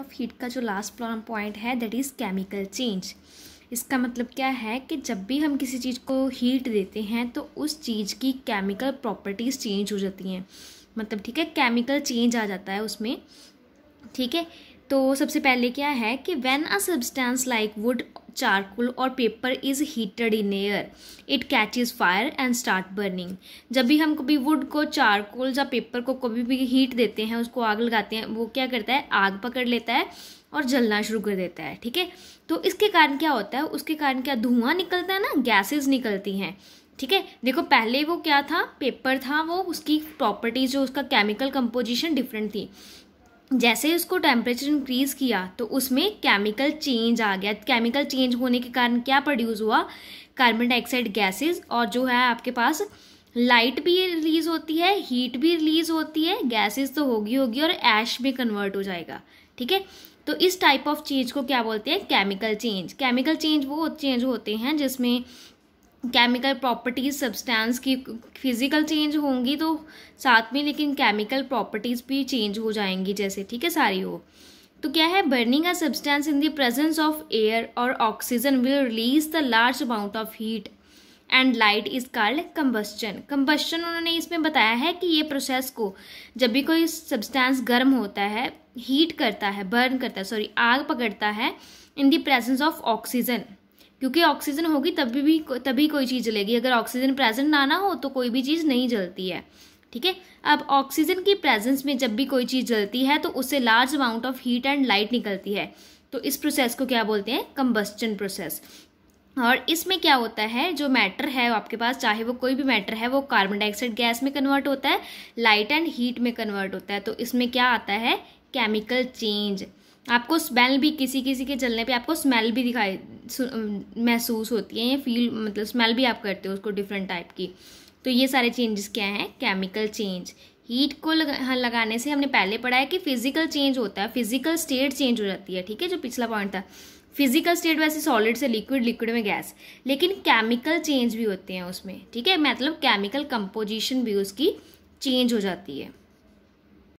effect of heat का जो last point है दैट इज़ केमिकल चेंज इसका मतलब क्या है कि जब भी हम किसी चीज़ को हीट देते हैं तो उस चीज़ की केमिकल प्रॉपर्टीज़ चेंज हो जाती हैं मतलब ठीक है केमिकल चेंज आ जाता है उसमें ठीक है तो सबसे पहले क्या है कि when a substance like wood charcoal और paper is heated in air it catches fire and start burning जब भी हम कभी वुड को चारकोल या पेपर को कभी भी हीट देते हैं उसको आग लगाते हैं वो क्या करता है आग पकड़ लेता है और जलना शुरू कर देता है ठीक है तो इसके कारण क्या होता है उसके कारण क्या धुआं निकलता है ना गैसेज निकलती हैं ठीक है देखो पहले वो क्या था पेपर था वो उसकी प्रॉपर्टीज जो उसका केमिकल कंपोजिशन डिफरेंट थी जैसे ही उसको टेम्परेचर इंक्रीज़ किया तो उसमें केमिकल चेंज आ गया केमिकल चेंज होने के कारण क्या प्रोड्यूस हुआ कार्बन डाइऑक्साइड गैसेस और जो है आपके पास लाइट भी रिलीज़ होती है हीट भी रिलीज़ होती है गैसेस तो होगी होगी और ऐश में कन्वर्ट हो जाएगा ठीक है तो इस टाइप ऑफ चेंज को क्या बोलते हैं केमिकल चेंज केमिकल चेंज वो चेंज होते हैं जिसमें केमिकल प्रॉपर्टीज़ सब्सटेंस की फिज़िकल चेंज होंगी तो साथ में लेकिन केमिकल प्रॉपर्टीज़ भी चेंज हो जाएंगी जैसे ठीक है सारी हो तो क्या है burning a substance in the presence of air और oxygen will release the large amount of heat and light is called combustion combustion उन्होंने इसमें बताया है कि ये प्रोसेस को जब भी कोई सब्सटेंस गर्म होता है हीट करता है बर्न करता है सॉरी आग पकड़ता है in the presence of oxygen क्योंकि ऑक्सीजन होगी तभी भी तभी कोई चीज़ जलेगी अगर ऑक्सीजन प्रेजेंट ना ना हो तो कोई भी चीज़ नहीं जलती है ठीक है अब ऑक्सीजन की प्रेजेंस में जब भी कोई चीज़ जलती है तो उससे large amount of heat and light निकलती है तो इस प्रोसेस को क्या बोलते हैं कम्बस्टन प्रोसेस और इसमें क्या होता है जो मैटर है आपके पास चाहे वो कोई भी मैटर है वो कार्बन डाइऑक्साइड गैस में कन्वर्ट होता है लाइट एंड हीट में कन्वर्ट होता है तो इसमें क्या आता है केमिकल चेंज आपको स्मेल भी किसी किसी के चलने पे आपको स्मेल भी दिखाई महसूस होती है या फील मतलब स्मेल भी आप करते हो उसको डिफरेंट टाइप की तो ये सारे चेंजेस क्या हैं केमिकल चेंज हीट को हाँ, लगाने से हमने पहले पढ़ा है कि फिजिकल चेंज होता है फिजिकल स्टेट चेंज हो जाती है ठीक है जो पिछला पॉइंट था फिजिकल स्टेट वैसे सॉलिड से लिक्विड लिक्विड में गैस लेकिन केमिकल चेंज भी होते हैं उसमें ठीक है मतलब केमिकल कंपोजिशन भी उसकी चेंज हो जाती है